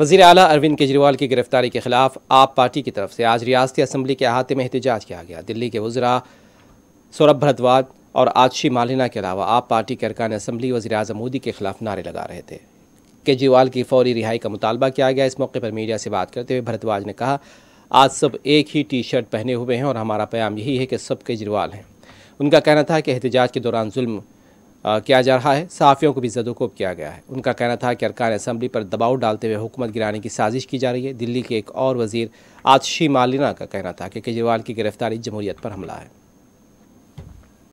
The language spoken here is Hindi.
वजी अला अरविंद केजरीवाल की गिरफ्तारी के खिलाफ आप पार्टी की तरफ से आज रियासती असम्बली के अहाते में एहतजाज किया गया दिल्ली के वजरा सौरभ भरद्वाज और आदशी मालिना के अलावा आप पार्टी के अरकान असम्बली वजी अजम मोदी के खिलाफ नारे लगा रहे थे केजरीवाल की फौरी रिहाई का मुतालबा किया गया इस मौके पर मीडिया से बात करते हुए भरद्वाज ने कहा आज सब एक ही टी शर्ट पहने हुए हैं और हमारा प्याम यही है कि सब केजरीवाल हैं उनका कहना था कि एहतजाज के दौरान जुल्म किया जा रहा है सहाफ़ियों को भी जदोकोब किया गया है उनका कहना था कि अरकान असम्बली पर दबाव डालते हुए हुकूमत गिराने की साजिश की जा रही है दिल्ली के एक और वजीर आतशी मालिना का कहना था कि केजरीवाल की गिरफ्तारी जमहूरियत पर हमला है